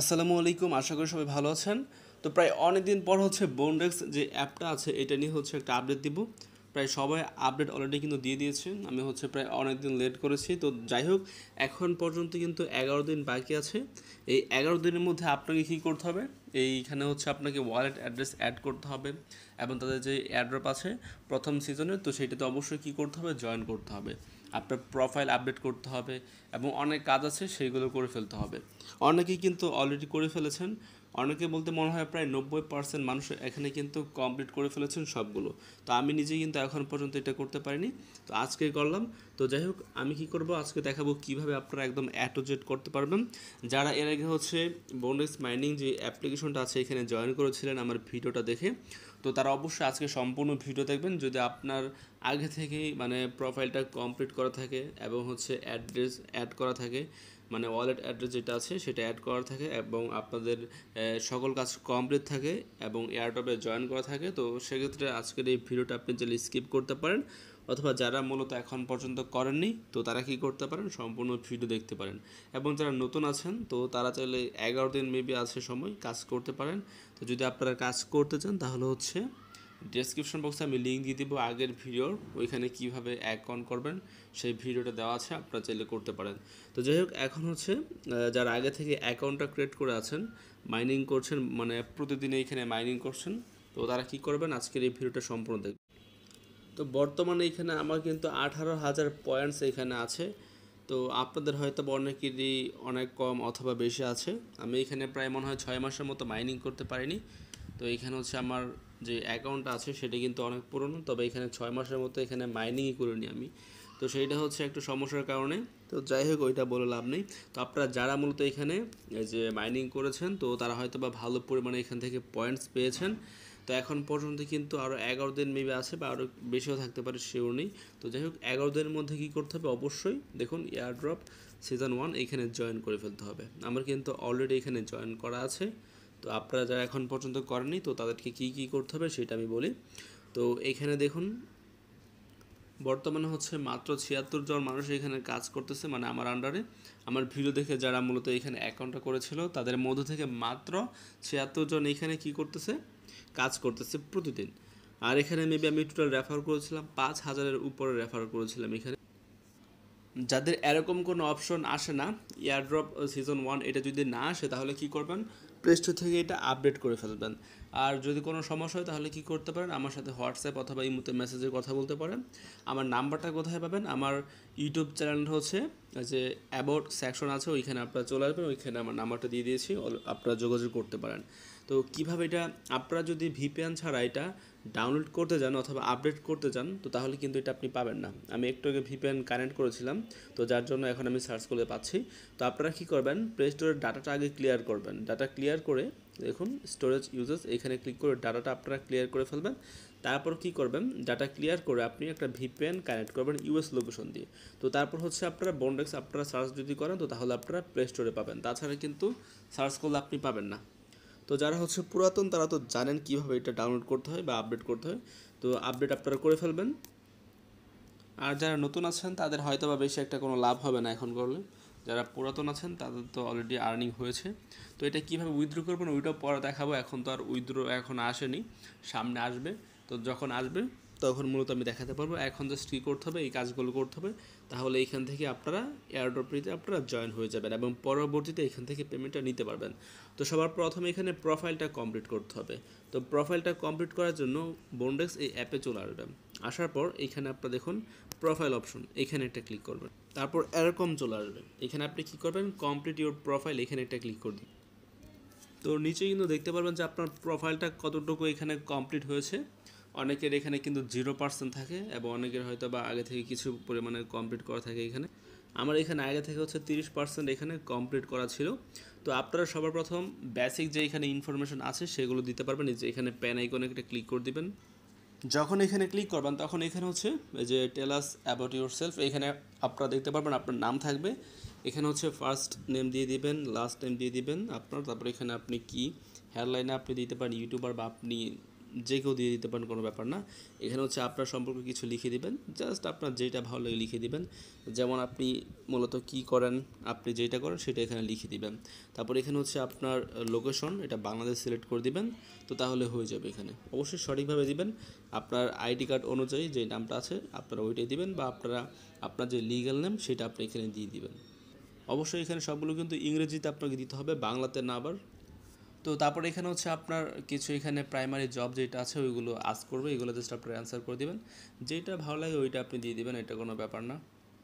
আসসালামু আলাইকুম আশা করি সবাই ভালো আছেন তো প্রায় অনেক দিন পর হচ্ছে বোনডেক্স যে অ্যাপটা আছে এটা নিয়ে হচ্ছে একটা আপডেট দিব প্রায় সবাই আপডেট অলরেডি কিন্তু দিয়ে দিয়েছে আমি হচ্ছে প্রায় অনেক দিন লেট করেছি তো যাই হোক এখন পর্যন্ত কিন্তু এগারো দিন বাকি আছে এই এগারো দিনের মধ্যে আপনাকে কী করতে হবে এইখানে হচ্ছে আপনাকে ওয়ালেট অ্যাড্রেস অ্যাড করতে হবে এবং তাদের যে অ্যাড্রপ আছে প্রথম সিজনে তো সেটাতে অবশ্যই কী করতে হবে জয়েন করতে হবে আপনার প্রোফাইল আপডেট করতে হবে এবং অনেক কাজ আছে সেইগুলো করে ফেলতে হবে অনেকেই কিন্তু অলরেডি করে ফেলেছেন অনেকে বলতে মনে হয় প্রায় নব্বই পার্সেন্ট মানুষ এখানে কিন্তু কমপ্লিট করে ফেলেছেন সবগুলো তো আমি নিজে কিন্তু এখন পর্যন্ত এটা করতে পারিনি তো আজকে করলাম তো যাই হোক আমি কি করব আজকে দেখাবো কিভাবে আপনারা একদম অ্যাটোজেট করতে পারবেন যারা এর আগে হচ্ছে বোনেস মাইনিং যে অ্যাপ্লিকেশনটা আছে এখানে জয়েন করেছিলেন আমার ভিডিওটা দেখে তো তারা অবশ্যই আজকে সম্পূর্ণ ভিডিও দেখবেন যদি আপনার আগে থেকেই মানে প্রোফাইলটা কমপ্লিট করা থাকে এবং হচ্ছে অ্যাড্রেস অ্যাড করা থাকে মানে ওয়ালেট অ্যাড্রেস যেটা আছে সেটা অ্যাড করা থাকে এবং আপনাদের সকল কাজ কমপ্লিট থাকে এবং এয়ারটপে জয়েন করা থাকে তো সেক্ষেত্রে আজকের এই ভিডিওটা আপনি চাইলে স্কিপ করতে পারেন অথবা যারা মূলত এখন পর্যন্ত করেননি তো তারা কি করতে পারেন সম্পূর্ণ ভিডিও দেখতে পারেন এবং যারা নতুন আছেন তো তারা চাইলে এগারো দিন মেবি আছে সময় কাজ করতে পারেন তো যদি আপনারা কাজ করতে চান তাহলে হচ্ছে ডেসক্রিপশন বক্সে আমি লিঙ্ক দিয়ে দেবো আগের ভিডিওর ওইখানে কিভাবে অ্যাকাউন্ট করবেন সেই ভিডিওটা দেওয়া আছে আপনারা চাইলে করতে পারেন তো যাই হোক এখন হচ্ছে যারা আগে থেকে অ্যাকাউন্টটা ক্রিয়েট করে আছেন মাইনিং করছেন মানে প্রতিদিন এইখানে মাইনিং করছেন তো তারা কি করবেন আজকের এই ভিডিওটা সম্পূর্ণ দেখবেন তো বর্তমানে এখানে আমার কিন্তু আঠারো হাজার পয়েন্টস এখানে আছে তো আপনাদের হয়তো অনেকেরই অনেক কম অথবা বেশি আছে আমি এখানে প্রায় মনে হয় ছয় মাসের মতো মাইনিং করতে পারিনি তো এখানে হচ্ছে আমার যে অ্যাকাউন্ট আছে সেটা কিন্তু অনেক পুরনো তবে এখানে ছয় মাসের মতো এখানে মাইনিংই করিনি আমি তো সেইটা হচ্ছে একটু সমস্যার কারণে তো যাই হোক ওইটা বলে লাভ নেই তো আপনারা যারা মূলত এখানে যে মাইনিং করেছেন তো তারা হয়তো বা ভালো পরিমাণে এখান থেকে পয়েন্টস পেয়েছেন তো এখন পর্যন্ত কিন্তু আরও এগারো দিন মেবি আছে বা আরও বেশিও থাকতে পারে সেও নেই তো যাই হোক এগারো দিনের মধ্যে কী করতে হবে অবশ্যই দেখুন এয়ারড্রপ সিজন ওয়ান এখানে জয়েন করে ফেলতে হবে আমার কিন্তু অলরেডি এখানে জয়েন করা আছে তো আপনারা যারা এখন পর্যন্ত করেনি তো তাদেরকে কি কি করতে হবে সেটা আমি বলি তো এখানে দেখুন বর্তমানে হচ্ছে মাত্র ছিয়াত্তর জন মানুষ এখানে কাজ করতেছে মানে আমার আন্ডারে আমার ভিডিও দেখে যারা মূলত এখানে অ্যাকাউন্টটা করেছিল তাদের মধ্য থেকে মাত্র ছিয়াত্তর জন এখানে কি করতেছে কাজ করতেছে প্রতিদিন আর এখানে মেবি আমি টোটাল রেফার করেছিলাম পাঁচ হাজারের উপরে রেফার করেছিলাম এখানে যাদের এরকম কোনো অপশন আসে না এয়ারড্রপ সিজন ওয়ান এটা যদি না আসে তাহলে কি করবেন প্লেস্টোর থেকে এটা আপডেট করে ফেলবেন আর যদি কোনো সমস্যা হয় তাহলে কি করতে পারেন আমার সাথে হোয়াটসঅ্যাপ অথবা ইমুতে মেসেজে কথা বলতে পারেন আমার নাম্বারটা কোথায় পাবেন আমার ইউটিউব চ্যানেলটা হচ্ছে যে অ্যাবাউট সেকশন আছে ওইখানে আপনারা চলে আসবেন ওইখানে আমার নাম্বারটা দিয়ে দিয়েছি আপনারা যোগাযোগ করতে পারেন তো কীভাবে এটা আপনারা যদি ভিপিএন ছাড়া এটা ডাউনলোড করতে যান অথবা আপডেট করতে যান তো তাহলে কিন্তু এটা আপনি পাবেন না আমি একটু আগে ভিপিএন কানেক্ট করেছিলাম তো যার জন্য এখন আমি সার্চ করে পাচ্ছি তো আপনারা কী করবেন প্লে স্টোরের ডাটাটা আগে ক্লিয়ার করবেন ডাটা ক্লিয়ার করে দেখুন স্টোরেজ ইউজেস এখানে ক্লিক করে ডাটাটা আপনারা ক্লিয়ার করে ফেলবেন তারপর কি করবেন ডাটা ক্লিয়ার করে আপনি একটা ভিপিএন কানেক্ট করবেন ইউএস লোকেশন দিয়ে তো তারপর হচ্ছে আপনারা বন্ডেক্স আপনারা সার্চ যদি করেন তো তাহলে আপনারা প্লে স্টোরে পাবেন তাছাড়া কিন্তু সার্চ করলে আপনি পাবেন না তো যারা হচ্ছে পুরাতন তারা তো জানেন কিভাবে এটা ডাউনলোড করতে হয় বা আপডেট করতে হয় তো আপডেট আপনারা করে ফেলবেন আর যারা নতুন আছেন তাদের হয়তো বা বেশি একটা কোনো লাভ হবে না এখন করলে যারা পুরাতন আছেন তাদের তো অলরেডি আর্নিং হয়েছে তো এটা কীভাবে উইথড্র করবেন ওইটাও পরে দেখাবো এখন তো আর উইথড্র এখন আসেনি সামনে আসবে তো যখন আসবে তখন মূলত আমি দেখাতে পারবো এখন জাস্ট কী করতে হবে এই কাজগুলো করতে হবে তাহলে এখান থেকে আপনারা এয়ারড্রপটিতে আপনারা জয়েন হয়ে যাবেন এবং পরবর্তীতে এখান থেকে পেমেন্টটা নিতে পারবেন তো সবার প্রথমে এখানে প্রোফাইলটা কমপ্লিট করতে হবে তো প্রোফাইলটা কমপ্লিট করার জন্য বন্ডেক্স এই অ্যাপে চলে আসবেন আসার পর এখানে আপনারা দেখুন প্রোফাইল অপশন এখানে একটা ক্লিক করবেন তারপর এরকম চলে আসবে এখানে আপনি কী করবেন কমপ্লিট ইউর প্রোফাইল এখানে একটা ক্লিক করে দিন তো নিচে কিন্তু দেখতে পারবেন যে আপনার প্রোফাইলটা কতটুকু এখানে কমপ্লিট হয়েছে অনেকের এখানে কিন্তু জিরো পার্সেন্ট থাকে এবং অনেকের হয়তো বা আগে থেকে কিছু পরিমাণে কমপ্লিট করা থাকে এখানে আমার এখানে আগে থেকে হচ্ছে তিরিশ পার্সেন্ট এখানে কমপ্লিট করা ছিল তো আপনারা সবার প্রথম বেসিক যে এখানে ইনফরমেশন আছে সেগুলো দিতে পারবেন যে এখানে প্যান আইকন একটা ক্লিক করে দিবেন যখন এখানে ক্লিক করবেন তখন এখানে হচ্ছে যে টেলাস অ্যাবাউট ইউর সেলফ এখানে আপনারা দেখতে পারবেন আপনার নাম থাকবে এখানে হচ্ছে ফার্স্ট নেম দিয়ে দিবেন লাস্ট নেম দিয়ে দিবেন আপনার তারপরে এখানে আপনি কি হেয়ারলাইনে আপনি দিতে পারেন ইউটিউবার বা আপনি যে কেউ দিয়ে দিতে পারেন কোনো ব্যাপার না এখানে হচ্ছে আপনার সম্পর্কে কিছু লিখে দিবেন জাস্ট আপনার যেটা ভালো লাগে লিখে দিবেন যেমন আপনি মূলত কি করেন আপনি যেটা করেন সেটা এখানে লিখে দিবেন তারপর এখানে হচ্ছে আপনার লোকেশন এটা বাংলাদেশ সিলেক্ট করে দিবেন তো তাহলে হয়ে যাবে এখানে অবশ্যই সঠিকভাবে দিবেন আপনার আইডি কার্ড অনুযায়ী যে নামটা আছে আপনারা ওইটাই দিবেন বা আপনারা আপনার যে লিগাল নেম সেটা আপনি এখানে দিয়ে দিবেন অবশ্যই এখানে সবগুলো কিন্তু ইংরেজিতে আপনাকে দিতে হবে বাংলাতে না আবার তো তারপর এখানে হচ্ছে আপনার কিছু এখানে প্রাইমারি জব যেটা আছে ওইগুলো আজ করবে এগুলো জাস্ট আপনার অ্যান্সার করে দেবেন যেটা ভালো লাগে ওইটা আপনি দিয়ে দেবেন এটা কোনো ব্যাপার না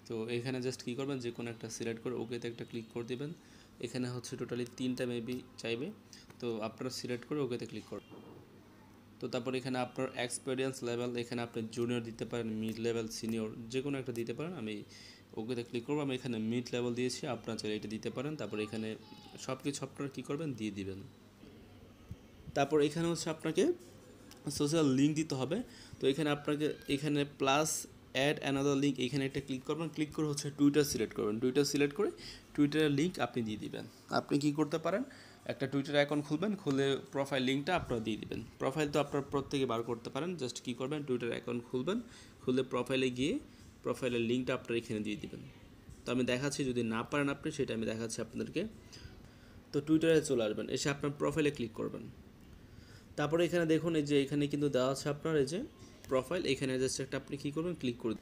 তো এখানে জাস্ট কী করবেন যে কোনো একটা সিলেক্ট করে ওকেতে একটা ক্লিক করে দেবেন এখানে হচ্ছে টোটালি তিনটা মেবি চাইবে তো আপনারা সিলেক্ট করে ওকেতে ক্লিক করবেন তো তারপর এখানে আপনার এক্সপিরিয়েন্স লেভেল এখানে আপনি জুনিয়র দিতে পারেন মিড লেভেল সিনিয়র যে কোনো একটা দিতে পারেন আমি ওকেতে ক্লিক করবো আমি এখানে মিড লেভেল দিয়েছি আপনার চাইলে এটা দিতে পারেন তারপর এখানে সব কিছু আপনারা কী করবেন দিয়ে দিবেন তারপর এখানে হচ্ছে আপনাকে সোশ্যাল লিঙ্ক দিতে হবে তো এখানে আপনাকে এখানে প্লাস অ্যাড অ্যানাদার লিঙ্ক এখানে একটা ক্লিক করবেন ক্লিক করে হচ্ছে টুইটার সিলেক্ট করবেন টুইটার সিলেক্ট করে টুইটারের লিঙ্ক আপনি দিয়ে দিবেন আপনি কি করতে পারেন একটা টুইটার অ্যাকাউন্ট খুলবেন খুলে প্রোফাইল লিঙ্কটা আপনারা দিয়ে দিবেন প্রোফাইল তো আপনার প্রত্যেকে বার করতে পারেন জাস্ট কী করবেন টুইটার অ্যাকাউন্ট খুলবেন খুলে প্রোফাইলে গিয়ে প্রোফাইলের লিঙ্কটা আপনার এখানে দিয়ে দিবেন তো আমি দেখাচ্ছি যদি না পারেন আপনি সেটা আমি দেখাচ্ছি আপনাদেরকে তো টুইটারে চলে আসবেন এসে আপনার প্রোফাইলে ক্লিক করবেন তারপরে এখানে দেখুন এই যে এখানে কিন্তু দেওয়া আছে আপনার এই যে প্রোফাইল এখানে জাস্ট একটা আপনি কী করবেন ক্লিক করে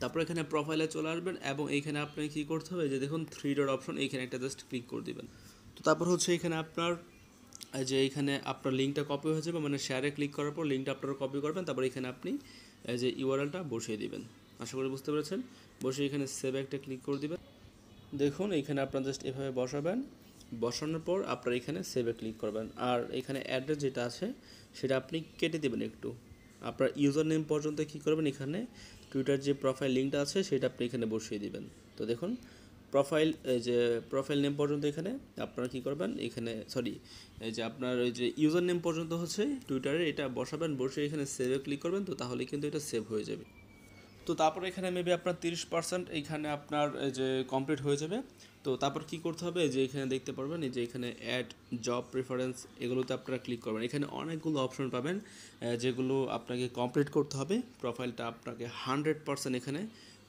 তারপর এখানে প্রোফাইলে চলে আসবেন এবং এইখানে আপনাকে কী করতে হবে যে দেখুন থ্রি ডট অপশন এইখানে একটা জাস্ট ক্লিক করে দেবেন তো তারপর হচ্ছে এখানে আপনার যে এখানে আপনার লিঙ্কটা কপি হয়ে যাবে মানে শেয়ারে ক্লিক করার পর লিঙ্কটা আপনারা কপি করবেন তারপর এখানে আপনি যে ইউআরএলটা বসিয়ে দিবেন আশা করি বুঝতে পেরেছেন বসে এখানে সেভ একটা ক্লিক করে দিবেন দেখুন এখানে আপনার জাস্ট এভাবে বসাবেন বসানোর পর আপনার এখানে সেভে ক্লিক করবেন আর এখানে অ্যাড্রেস যেটা আছে সেটা আপনি কেটে দেবেন একটু আপনার ইউজার নেম পর্যন্ত কী করবেন এখানে টুইটার যে প্রোফাইল লিঙ্কটা আছে সেটা আপনি এখানে বসিয়ে দিবেন তো দেখুন প্রোফাইল যে প্রোফাইল নেম পর্যন্ত এখানে আপনারা কী করবেন এখানে সরি যে আপনার ওই যে ইউজার নেম পর্যন্ত হচ্ছে টুইটারে এটা বসাবেন বসে এখানে সেভে ক্লিক করবেন তো তাহলে কিন্তু এটা সেভ হয়ে যাবে তো তারপর এখানে মেবি আপনার তিরিশ পার্সেন্ট এখানে আপনার যে কমপ্লিট হয়ে যাবে তো তারপর কি করতে হবে যে এখানে দেখতে পারবেন যে এখানে অ্যাড জব প্রেফারেন্স এগুলোতে আপনারা ক্লিক করবেন এখানে অনেকগুলো অপশন পাবেন যেগুলো আপনাকে কমপ্লিট করতে হবে প্রোফাইলটা আপনাকে হান্ড্রেড পারসেন্ট এখানে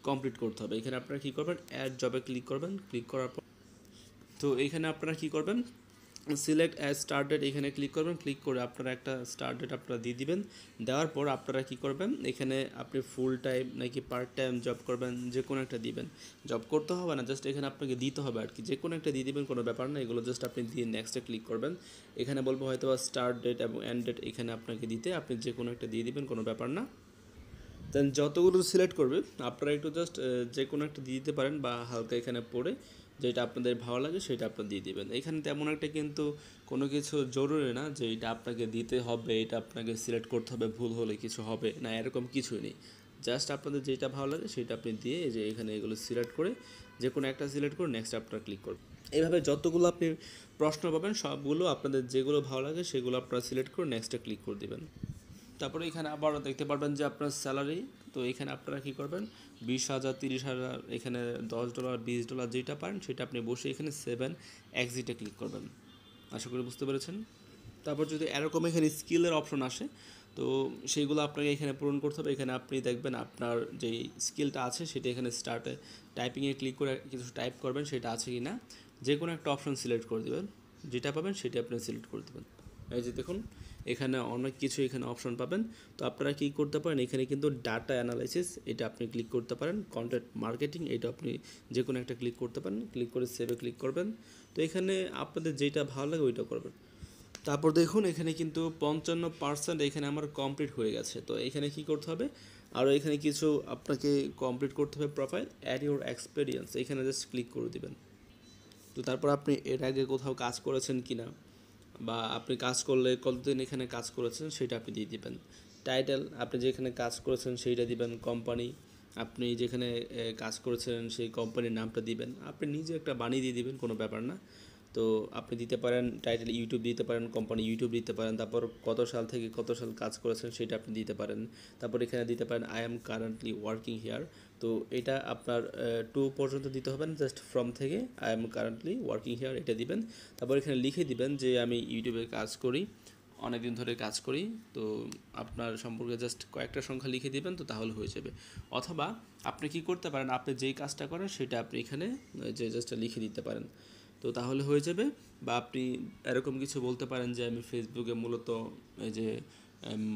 কমপ্লিট করতে হবে এখানে আপনারা কী করবেন অ্যাড জবে ক্লিক করবেন ক্লিক করার পর তো এখানে আপনারা কী করবেন সিলেক্ট অ্যাজ স্টার্ট ডেট এখানে ক্লিক করবেন ক্লিক করে আপনারা একটা স্টার্ট ডেট আপনারা দিয়ে দিবেন দেওয়ার পর আপনারা কি করবেন এখানে আপনি ফুল টাইম নাকি পার্ট টাইম জব করবেন যে কোনো একটা দিবেন জব করতে হবে না জাস্ট এখানে আপনাকে দিতে হবে আর কি যে কোনো একটা দিয়ে দিবেন কোনো ব্যাপার না এগুলো জাস্ট আপনি দিয়ে নেক্সটে ক্লিক করবেন এখানে বলবো হয়তো স্টার্ট ডেট এবং এন্ড ডেট এখানে আপনাকে দিতে আপনি যে কোনো একটা দিয়ে দিবেন কোনো ব্যাপার না দেন যতগুলো সিলেক্ট করবে আপনারা একটু জাস্ট যে কোনো একটা দিয়ে দিতে পারেন বা হালকা এখানে পড়ে যেটা আপনাদের ভালো লাগে সেটা আপনারা দিয়ে দেবেন এখানে তেমন একটা কিন্তু কোনো কিছু জরুরি না যে এটা আপনাকে দিতে হবে এটা আপনাকে সিলেক্ট করতে হবে ভুল হলে কিছু হবে না এরকম কিছুই নেই জাস্ট আপনাদের যেটা ভালো লাগে সেটা আপনি দিয়ে যে এখানে এগুলো সিলেক্ট করে যে কোনো একটা সিলেক্ট করে নেক্সট আপনারা ক্লিক করবেন এইভাবে যতগুলো আপনি প্রশ্ন পাবেন সবগুলো আপনাদের যেগুলো ভালো লাগে সেগুলো আপনারা সিলেক্ট করে নেক্সটে ক্লিক করে দেবেন তারপরে এখানে আবারও দেখতে পারবেন যে আপনার স্যালারি তো এখানে আপনারা কী করবেন বিশ হাজার তিরিশ হাজার এখানে দশ ডলার বিশ ডলার যেটা পারেন সেটা আপনি বসে এখানে সেভেন এক্সিটে ক্লিক করবেন আশা করি বুঝতে পেরেছেন তারপর যদি এরকম এখানে স্কিলের অপশন আসে তো সেইগুলো আপনাকে এখানে পূরণ করতে হবে এখানে আপনি দেখবেন আপনার যেই স্কিলটা আছে সেটা এখানে স্টার্টে টাইপিংয়ে ক্লিক করে কিছু টাইপ করবেন সেটা আছে কি না যে কোনো একটা অপশন সিলেক্ট করে দেবেন যেটা পাবেন সেটা আপনি সিলেক্ট করে দেবেন এই যে দেখুন এখানে অনেক কিছু এখানে অপশন পাবেন তো আপনারা কী করতে পারেন এখানে কিন্তু ডাটা অ্যানালাইসিস এটা আপনি ক্লিক করতে পারেন কন্টেন্ট মার্কেটিং এটা আপনি যে কোনো একটা ক্লিক করতে পারেন ক্লিক করে সেভে ক্লিক করবেন তো এখানে আপনাদের যেটা ভালো লাগে ওইটা করবেন তারপর দেখুন এখানে কিন্তু পঞ্চান্ন পার্সেন্ট এখানে আমার কমপ্লিট হয়ে গেছে তো এখানে কি করতে হবে আরও এখানে কিছু আপনাকে কমপ্লিট করতে হবে প্রোফাইল অ্যাড ইউর এক্সপিরিয়েন্স এখানে জাস্ট ক্লিক করে দিবেন তো তারপর আপনি এর আগে কোথাও কাজ করেছেন কি না বা আপনি কাজ করলে কতদিন এখানে কাজ করেছেন সেটা আপনি দিয়ে দিবেন টাইটেল আপনি যেখানে কাজ করেছেন সেইটা দিবেন কোম্পানি আপনি যেখানে কাজ করেছিলেন সেই কোম্পানির নামটা দিবেন আপনি নিজে একটা বানিয়ে দিয়ে দিবেন কোনো ব্যাপার না তো আপনি দিতে পারেন টাইটেল ইউটিউব দিতে পারেন কোম্পানি ইউটিউব দিতে পারেন তারপর কত সাল থেকে কত সাল কাজ করেছেন সেটা আপনি দিতে পারেন তারপর এখানে দিতে পারেন I am currently working here তো এটা আপনার টু পর্যন্ত দিতে হবে না জাস্ট ফ্রম থেকে I am currently working here এটা দিবেন তারপর এখানে লিখে দিবেন যে আমি ইউটিউবে কাজ করি অনেক দিন ধরে কাজ করি তো আপনার সম্পর্কে জাস্ট কয়েকটা সংখ্যা লিখে দিবেন তো তাহলে হয়ে যাবে অথবা আপনি কি করতে পারেন আপনি যেই কাজটা করেন সেটা আপনি এখানে যে জাস্ট লিখে দিতে পারেন তো তাহলে হয়ে যাবে বা আপনি এরকম কিছু বলতে পারেন যে আমি ফেসবুকে মূলত এই যে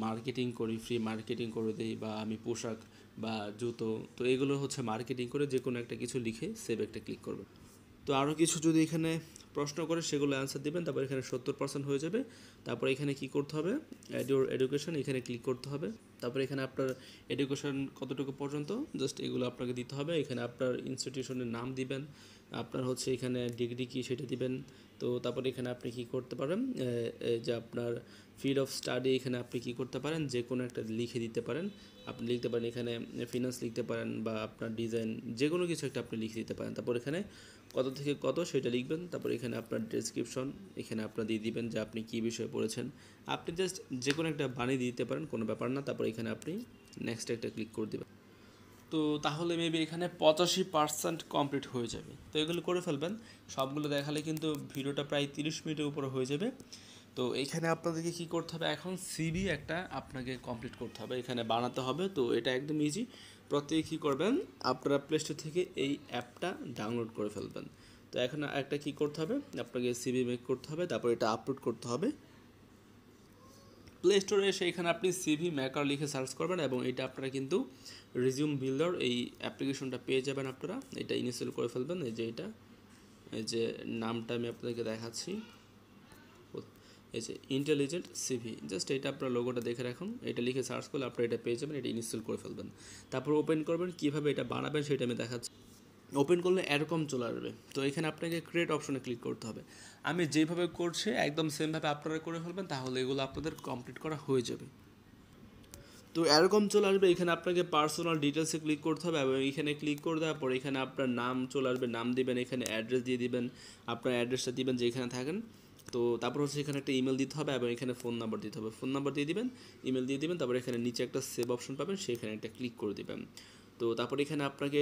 মার্কেটিং করি ফ্রি মার্কেটিং করে দিই বা আমি পোশাক বা জুতো তো এগুলো হচ্ছে মার্কেটিং করে যে কোনো একটা কিছু লিখে সেভ একটা ক্লিক করবে তো আরও কিছু যদি এখানে প্রশ্ন করে সেগুলো অ্যান্সার দেবেন তারপর এখানে সত্তর পার্সেন্ট হয়ে যাবে তারপর এখানে কি করতে হবে অ্যাডিওর এডুকেশন এখানে ক্লিক করতে হবে তারপর এখানে আপনার এডুকেশন কতটুকু পর্যন্ত জাস্ট এগুলো আপনাকে দিতে হবে এখানে আপনার ইনস্টিটিউশনের নাম দিবেন আপনার হচ্ছে এখানে ডিগ্রি কী সেটা দিবেন তো তারপরে এখানে আপনি কি করতে পারেন যে আপনার ফিল্ড অফ স্টাডি এখানে আপনি কি করতে পারেন যে কোনো একটা লিখে দিতে পারেন আপনি লিখতে পারেন এখানে ফিনান্স লিখতে পারেন বা আপনার ডিজাইন যে কোনো কিছু একটা আপনি লিখে দিতে পারেন তারপর এখানে কত থেকে কত সেটা লিখবেন তারপর এখানে আপনার ডিসক্রিপশন এখানে আপনার দিয়ে দিবেন যে আপনি কী বিষয়ে পড়েছেন আপনি জাস্ট যে কোনো একটা বানিয়ে দিতে পারেন কোনো ব্যাপার না তারপর এখানে আপনি নেক্সট একটা ক্লিক করে দেবেন তো তাহলে মেবি এখানে পঁচাশি পার্সেন্ট কমপ্লিট হয়ে যাবে তো এগুলো করে ফেলবেন সবগুলো দেখালে কিন্তু ভিডিওটা প্রায় তিরিশ মিনিটের উপরে হয়ে যাবে তো এখানে আপনাদেরকে কি করতে হবে এখন সিবি একটা আপনাকে কমপ্লিট করতে হবে এখানে বানাতে হবে তো এটা একদম ইজি প্রত্যেকে কী করবেন আপনারা প্লে স্টোর থেকে এই অ্যাপটা ডাউনলোড করে ফেলবেন তো এখন একটা কি করতে হবে আপনাকে সিবি মেক করতে হবে তারপর এটা আপলোড করতে হবে প্লে স্টোরে এসে এখানে আপনি সিভি মেকার লিখে সার্চ করবেন এবং এটা আপনারা কিন্তু রিজিউম বিল্ডার এই অ্যাপ্লিকেশনটা পেয়ে যাবেন আপনারা এটা ইনস্টল করে ফেলবেন এই যে এটা এই যে নামটা আমি আপনাদেরকে দেখাচ্ছি এই যে ইন্টেলিজেন্ট সিভি জাস্ট এটা আপনার লোগোটা দেখে রাখুন এটা লিখে সার্চ করলে আপনারা এটা পেয়ে যাবেন এটা ইনস্টল করে ফেলবেন তারপর ওপেন করবেন কীভাবে এটা বানাবেন সেটা আমি দেখাচ্ছি ওপেন করলে এরকম চলে আসবে তো এখানে আপনাকে ক্রিয়েট অপশনে ক্লিক করতে হবে আমি যেভাবে করছি একদম সেমভাবে আপনারা করে ফেলবেন তাহলে এগুলো আপনাদের কমপ্লিট করা হয়ে যাবে তো এরকম চলে আসবে এখানে আপনাকে পার্সোনাল ডিটেলসে ক্লিক করতে হবে এবং এখানে ক্লিক করে দেওয়ার পর এখানে আপনার নাম চলে আসবে নাম দিবেন এখানে অ্যাড্রেস দিয়ে দিবেন আপনার অ্যাড্রেসটা দিবেন যেখানে থাকেন তো তারপর হচ্ছে এখানে একটা ইমেল দিতে হবে এবং এখানে ফোন নাম্বার দিতে হবে ফোন নাম্বার দিয়ে দিবেন ইমেল দিয়ে দিবেন তারপর এখানে নিচে একটা সেভ অপশন পাবেন সেখানে একটা ক্লিক করে দেবেন তো তারপর এখানে আপনাকে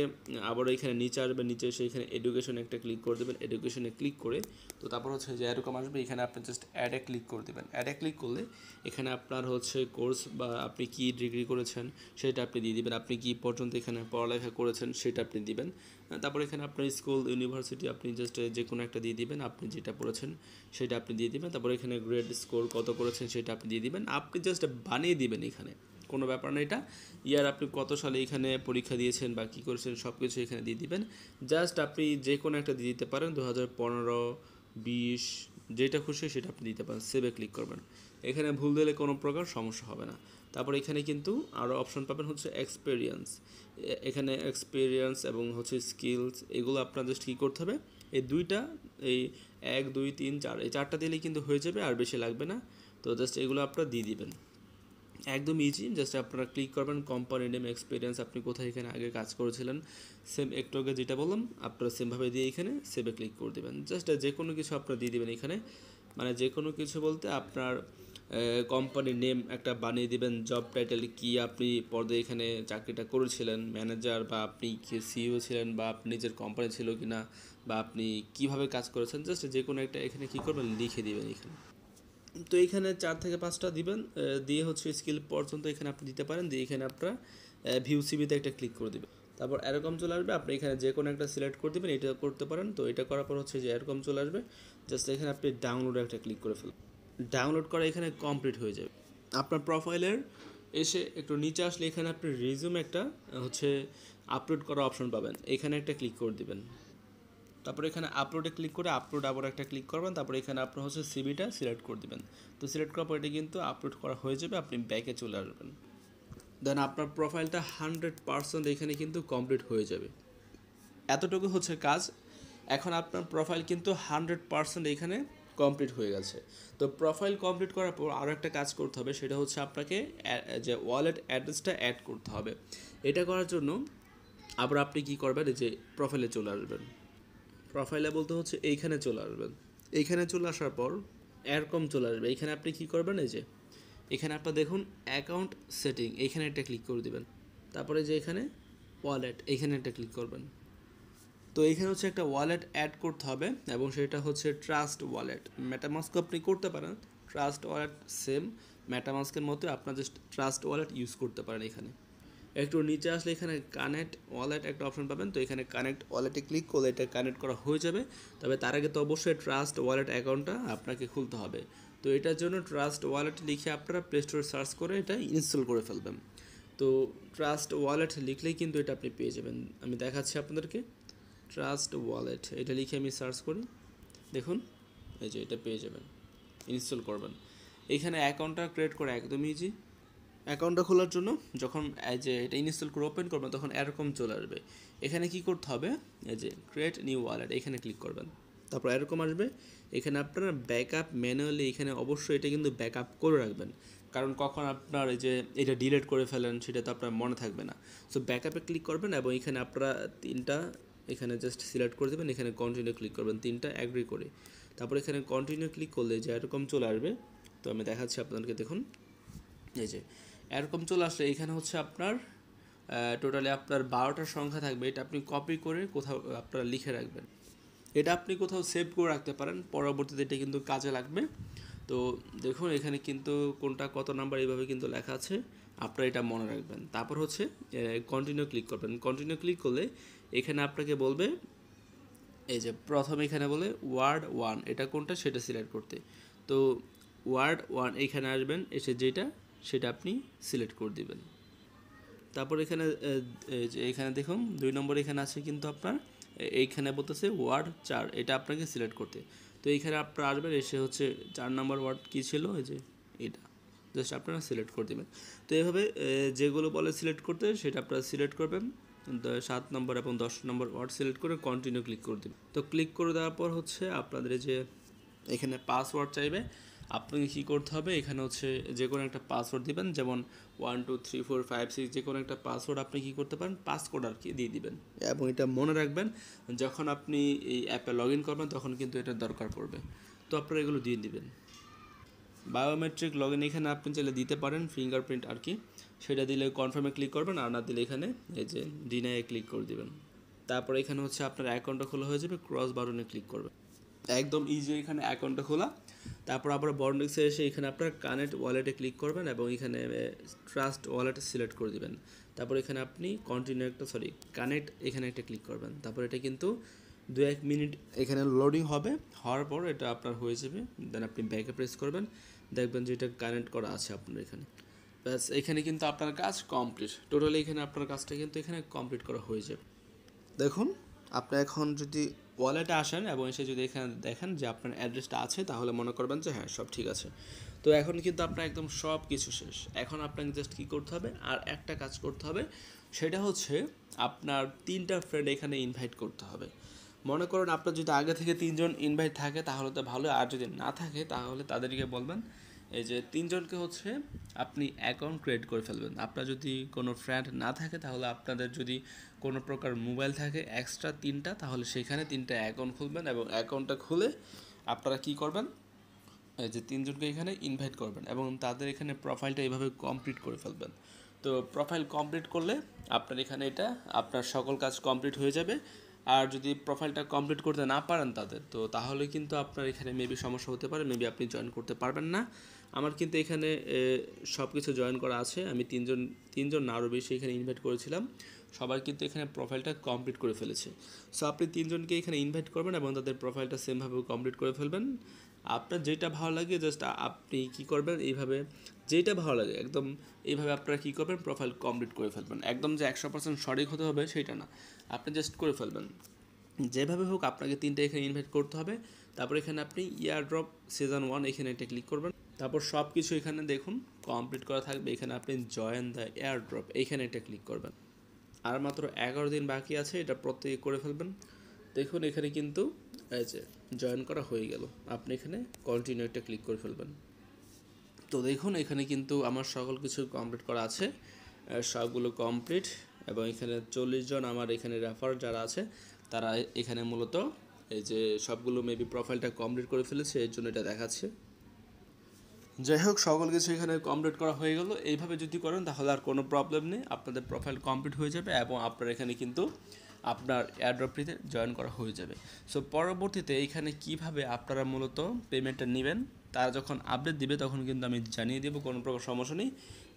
আবার এখানে নিচে আসবেন নিচে এসে এখানে এডুকেশন একটা ক্লিক করে দেবেন এডুকেশনে ক্লিক করে তো তারপর হচ্ছে যে এরকম আসবে এখানে আপনি জাস্ট অ্যাডে ক্লিক করে দেবেন অ্যাডে ক্লিক করলে এখানে আপনার হচ্ছে কোর্স বা আপনি কি ডিগ্রি করেছেন সেটা আপনি দিয়ে দেবেন আপনি কি পর্যন্ত এখানে পড়ালেখা করেছেন সেটা আপনি দিবেন তারপর এখানে আপনার স্কুল ইউনিভার্সিটি আপনি জাস্ট যে কোনো একটা দিয়ে দিবেন আপনি যেটা পড়েছেন সেটা আপনি দিয়ে দিবেন তারপর এখানে গ্রেড স্কোর কত করেছেন সেটা আপনি দিয়ে দিবেন আপনি জাস্ট বানিয়ে দিবেন এখানে কোনো ব্যাপার না এটা ইয়ার আপনি কত সালে এখানে পরীক্ষা দিয়েছেন বা কী করেছেন সব কিছু এখানে দিয়ে দিবেন জাস্ট আপনি যে কোনো একটা দিয়ে দিতে পারেন দু হাজার পনেরো বিশ যেটা খুশি সেটা আপনি দিতে পারেন সেভে ক্লিক করবেন এখানে ভুল দিলে কোনো প্রকার সমস্যা হবে না তারপর এখানে কিন্তু আরও অপশন পাবেন হচ্ছে এক্সপেরিয়েন্স এখানে এক্সপেরিয়েন্স এবং হচ্ছে স্কিলস এগুলো আপনার জাস্ট কী করতে হবে এই দুইটা এই এক দুই তিন চার এই চারটা দিলেই কিন্তু হয়ে যাবে আর বেশি লাগবে না তো জাস্ট এগুলো আপনারা দিয়ে দিবেন একদম ইজি জাস্ট আপনারা ক্লিক করবেন কোম্পানি নেম এক্সপিরিয়েন্স আপনি কোথায় এখানে আগে কাজ করেছিলেন সেম একটু আগে যেটা বললাম আপনারা সেমভাবে দিয়ে এখানে সেভে ক্লিক করে দেবেন জাস্ট যে কোনো কিছু আপনারা দিয়ে দেবেন এখানে মানে যে কোনো কিছু বলতে আপনার কোম্পানির নেম একটা বানিয়ে দিবেন জব টাইটেল কি আপনি পর্দে এখানে চাকরিটা করেছিলেন ম্যানেজার বা আপনি কি সিইও ছিলেন বা আপনি নিজের কোম্পানি ছিল কি না বা আপনি কিভাবে কাজ করেছেন জাস্ট যে কোনো একটা এখানে কী করবেন লিখে দিবেন এখানে তো এইখানে চার থেকে পাঁচটা দিবেন দিয়ে হচ্ছে স্কিল পর্যন্ত এখানে আপনি দিতে পারেন দিয়ে এখানে আপনারা ভিউ সিবিতে একটা ক্লিক করে দেবেন তারপর এরকম চলে আসবে আপনি এখানে যে কোনো একটা সিলেক্ট করে দেবেন এটা করতে পারেন তো এটা করার পর হচ্ছে যে এরকম চলে আসবে জাস্ট এখানে আপনি ডাউনলোড একটা ক্লিক করে ফেলুন ডাউনলোড করা এখানে কমপ্লিট হয়ে যাবে আপনার প্রোফাইলের এসে একটু নিচে আসলে এখানে আপনি রিজিউম একটা হচ্ছে আপলোড করা অপশন পাবেন এখানে একটা ক্লিক করে দেবেন তারপরে এখানে আপলোডে ক্লিক করে আপলোড আবার একটা ক্লিক করবেন তারপরে এখানে আপনার হচ্ছে সিবিটা সিলেক্ট করে দেবেন তো সিলেক্ট করার পর এটা কিন্তু আপলোড করা হয়ে যাবে আপনি ব্যাকে চলে আসবেন দেন আপনার প্রোফাইলটা হান্ড্রেড পারসেন্ট এখানে কিন্তু কমপ্লিট হয়ে যাবে এতটুকু হচ্ছে কাজ এখন আপনার প্রোফাইল কিন্তু হান্ড্রেড পারসেন্ট এখানে কমপ্লিট হয়ে গেছে তো প্রোফাইল কমপ্লিট করার পর আরও একটা কাজ করতে হবে সেটা হচ্ছে আপনাকে যে ওয়ালেট অ্যাড্রেসটা অ্যাড করতে হবে এটা করার জন্য আবার আপনি কি করবেন যে প্রোফাইলে চলে আসবেন প্রোফাইলে বলতে হচ্ছে এইখানে চলে আসবেন এইখানে চলে আসার পর এরকম চলে আসবে এইখানে আপনি কি করবেন এই যে এখানে আপনার দেখুন অ্যাকাউন্ট সেটিং এইখানে একটা ক্লিক করে দিবেন তারপরে যে এখানে ওয়ালেট এইখানে একটা ক্লিক করবেন তো এইখানে হচ্ছে একটা ওয়ালেট অ্যাড করতে হবে এবং সেটা হচ্ছে ট্রাস্ট ওয়ালেট ম্যাটামাস্ক আপনি করতে পারেন ট্রাস্ট ওয়ালেট সেম ম্যাটামাস্কের মতো আপনার জাস্ট ট্রাস্ট ওয়ালেট ইউজ করতে পারেন এখানে একটু নিচে আসলে এখানে কানেক্ট ওয়ালেট একটা অপশন পাবেন তো এখানে কানেক্ট ওয়ালেটে ক্লিক করলে এটা কানেক্ট করা হয়ে যাবে তবে তার আগে তো অবশ্যই ট্রাস্ট ওয়ালেট অ্যাকাউন্টটা আপনাকে খুলতে হবে তো এটার জন্য ট্রাস্ট ওয়ালেট লিখে আপনারা প্লে স্টোরে সার্চ করে এটা ইনস্টল করে ফেলবেন তো ট্রাস্ট ওয়ালেট লিখলেই কিন্তু এটা আপনি পেয়ে যাবেন আমি দেখাচ্ছি আপনাদেরকে ট্রাস্ট ওয়ালেট এটা লিখে আমি সার্চ করি দেখুন এই যে এটা পেয়ে যাবেন ইনস্টল করবেন এখানে অ্যাকাউন্টটা ক্রিয়েট করা একদমই ইজি অ্যাকাউন্টটা খোলার জন্য যখন যে এটা ইনস্টল করে ওপেন করবেন তখন এরকম চলে আসবে এখানে কি করতে হবে এই যে ক্রিয়েট নিউ ওয়ালেট এখানে ক্লিক করবেন তারপর এরকম আসবে এখানে আপনার ব্যাকআপ ম্যানুয়ালি এখানে অবশ্যই এটা কিন্তু ব্যাকআপ করে রাখবেন কারণ কখন আপনার এই যে এটা ডিলেট করে ফেলেন সেটা তো আপনার মনে থাকবে না সো ব্যাকআপে ক্লিক করবেন এবং এখানে আপনারা তিনটা এখানে জাস্ট সিলেক্ট করে দেবেন এখানে কন্টিনিউ ক্লিক করবেন তিনটা অ্যাগ্রি করে তারপর এখানে কন্টিনিউ ক্লিক করলে যে এরকম চলে আসবে তো আমি দেখাচ্ছি আপনাদেরকে দেখুন এই যে এরকম চলে আসলে এখানে হচ্ছে আপনার টোটালি আপনার বারোটা সংখ্যা থাকবে এটা আপনি কপি করে কোথাও আপনারা লিখে রাখবেন এটা আপনি কোথাও সেভ করে রাখতে পারেন পরবর্তীতে এটা কিন্তু কাজে লাগবে তো দেখুন এখানে কিন্তু কোনটা কত নাম্বার এইভাবে কিন্তু লেখা আছে আপনারা এটা মনে রাখবেন তারপর হচ্ছে কন্টিনিউ ক্লিক করবেন কন্টিনিউ ক্লিক করলে এখানে আপনাকে বলবে এই যে প্রথম এখানে বলে ওয়ার্ড ওয়ান এটা কোনটা সেটা সিলেক্ট করতে তো ওয়ার্ড ওয়ান এখানে আসবেন এসে যেটা সেটা আপনি সিলেক্ট করে দেবেন তারপর এখানে এখানে দেখুন দুই নম্বর এখানে আছে কিন্তু আপনার এইখানে বলতেছে ওয়ার্ড চার এটা আপনাকে সিলেক্ট করতে তো এইখানে আপনার আসবেন এসে হচ্ছে চার নম্বর ওয়ার্ড কী ছিল এই যে এটা জাস্ট আপনারা সিলেক্ট করে দেবেন তো এভাবে যেগুলো বলে সিলেক্ট করতে সেটা আপনারা সিলেক্ট করবেন সাত নম্বর এবং দশ নম্বর ওয়ার্ড সিলেক্ট করে কন্টিনিউ ক্লিক করে দেবেন তো ক্লিক করে দেওয়ার পর হচ্ছে আপনাদের যে এখানে পাসওয়ার্ড চাইবে আপনাকে কী করতে হবে এখানে হচ্ছে যে কোনো একটা পাসওয়ার্ড দিবেন যেমন one two three four five six যে কোনো একটা পাসওয়ার্ড আপনি কী করতে পারেন পাসকোড আর কি দিয়ে দিবেন এবং এটা মনে রাখবেন যখন আপনি এই অ্যাপে লগ ইন করবেন তখন কিন্তু এটা দরকার পড়বে তো আপনারা এগুলো দিয়ে দিবেন বায়োমেট্রিক লগ ইন এখানে আপনি চাইলে দিতে পারেন ফিঙ্গারপ্রিন্ট আর কি সেটা দিলে কনফার্মে ক্লিক করবেন আর না দিলে এখানে এই যে ডিনাইয়ে ক্লিক করে দেবেন তারপর এখানে হচ্ছে আপনার অ্যাকাউন্টটা খোলা হয়ে যাবে ক্রস বাটনে ক্লিক করবেন একদম ইজি এখানে অ্যাকাউন্টটা খোলা তারপর আবার বর্ণিক্সে এসে এখানে আপনার কানেক্ট ওয়ালেটে ক্লিক করবেন এবং এখানে ট্রাস্ট ওয়ালেট সিলেক্ট করে দেবেন তারপর এখানে আপনি কন্টিনিউ একটা সরি কানেক্ট এখানে একটা ক্লিক করবেন তারপর এটা কিন্তু দু এক মিনিট এখানে লোডিং হবে হওয়ার পর এটা আপনার হয়ে যাবে দেন আপনি ব্যাকে প্রেস করবেন দেখবেন যে এটা কানেক্ট করা আছে আপনার এখানে ব্যাস এখানে কিন্তু আপনার কাজ কমপ্লিট টোটালি এখানে আপনার কাজটা কিন্তু এখানে কমপ্লিট করা হয়ে যাবে দেখুন আপনি এখন যদি ওয়ালেটে আসেন এবং এসে যদি এখানে দেখেন যে আপনার অ্যাড্রেসটা আছে তাহলে মনে করবেন যে হ্যাঁ সব ঠিক আছে তো এখন কিন্তু আপনার একদম সব কিছু শেষ এখন আপনাকে জাস্ট কী করতে হবে আর একটা কাজ করতে হবে সেটা হচ্ছে আপনার তিনটা ফ্রেন্ড এখানে ইনভাইট করতে হবে মনে করুন আপনার যদি আগে থেকে তিনজন ইনভাইট থাকে তাহলে তো ভালো আর যদি না থাকে তাহলে তাদেরকে বলবেন এই যে তিনজনকে হচ্ছে আপনি অ্যাকাউন্ট ক্রিয়েট করে ফেলবেন আপনার যদি কোনো ফ্রেন্ড না থাকে তাহলে আপনাদের যদি কোনো প্রকার মোবাইল থাকে এক্সট্রা তিনটা তাহলে সেখানে তিনটা অ্যাকাউন্ট খুলবেন এবং অ্যাকাউন্টটা খুলে আপনারা কি করবেন এই যে তিনজনকে এখানে ইনভাইট করবেন এবং তাদের এখানে প্রোফাইলটা এইভাবে কমপ্লিট করে ফেলবেন তো প্রোফাইল কমপ্লিট করলে আপনার এখানে এটা আপনার সকল কাজ কমপ্লিট হয়ে যাবে আর যদি প্রোফাইলটা কমপ্লিট করতে না পারেন তাদের তো তাহলে কিন্তু আপনার এখানে মেবি সমস্যা হতে পারে মেবি আপনি জয়েন করতে পারবেন না আমার কিন্তু এখানে সব কিছু জয়েন করা আছে আমি তিনজন তিনজন না আরও বেশি এখানে ইনভাইট করেছিলাম সবাই কিন্তু এখানে প্রোফাইলটা কমপ্লিট করে ফেলেছে সো আপনি তিনজনকে এখানে ইনভাইট করবেন এবং তাদের প্রোফাইলটা সেমভাবে কমপ্লিট করে ফেলবেন আপনার যেটা ভালো লাগে জাস্ট আপনি কি করবেন এইভাবে যেটা ভালো লাগে একদম এইভাবে আপনারা কী করবেন প্রোফাইল কমপ্লিট করে ফেলবেন একদম যে একশো পার্সেন্ট সঠিক হতে হবে সেটা না আপনি জাস্ট করে ফেলবেন যেভাবে হোক আপনাকে তিনটা এখানে ইনভাইট করতে হবে তারপর এখানে আপনি ইয়ার ড্রপ সিজন ওয়ান এখানে একটা ক্লিক করবেন তারপর সব কিছু এখানে দেখুন কমপ্লিট করা থাকবে এখানে আপনি জয়েন দ্য এয়ারড্রপ এইখানে এটা ক্লিক করবেন আর মাত্র এগারো দিন বাকি আছে এটা প্রত্যেকে করে ফেলবেন দেখুন এখানে কিন্তু এই যে জয়েন করা হয়ে গেল আপনি এখানে কন্টিনিউ এটা ক্লিক করে ফেলবেন তো দেখুন এখানে কিন্তু আমার সকল কিছু কমপ্লিট করা আছে সবগুলো কমপ্লিট এবং এখানে চল্লিশ জন আমার এখানে রেফার যারা আছে তারা এখানে মূলত এই যে সবগুলো মেবি প্রোফাইলটা কমপ্লিট করে ফেলেছে এর জন্য এটা দেখাচ্ছে যাই হোক সকল কিছু এখানে কমপ্লিট করা হয়ে গেল এইভাবে যদি করেন তাহলে আর কোনো প্রবলেম নেই আপনাদের প্রোফাইল কমপ্লিট হয়ে যাবে এবং আপনার এখানে কিন্তু আপনার অ্যাড্রপটিতে জয়েন করা হয়ে যাবে সো পরবর্তীতে এখানে কিভাবে আপনারা মূলত পেমেন্টটা নেবেন তারা যখন আপডেট দিবে তখন কিন্তু আমি জানিয়ে দেবো কোনো প্রকার সমস্যা নেই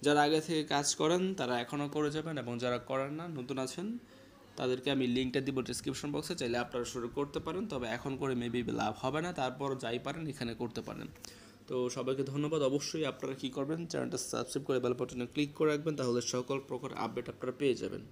যারা আগে থেকে কাজ করেন তারা এখনও করে যাবেন এবং যারা করেন না নতুন আছেন তাদেরকে আমি লিঙ্কটা দিব ডিসক্রিপশন বক্সে চাইলে আপনারা শুরু করতে পারেন তবে এখন করে মেবি লাভ হবে না তারপর যাই পারেন এখানে করতে পারেন তো সবাইকে ধন্যবাদ অবশ্যই আপনারা কী করবেন চ্যানেলটা সাবস্ক্রাইব করে বেল বাটনে ক্লিক করে রাখবেন তাহলে সকল প্রকার আপডেট আপনারা পেয়ে যাবেন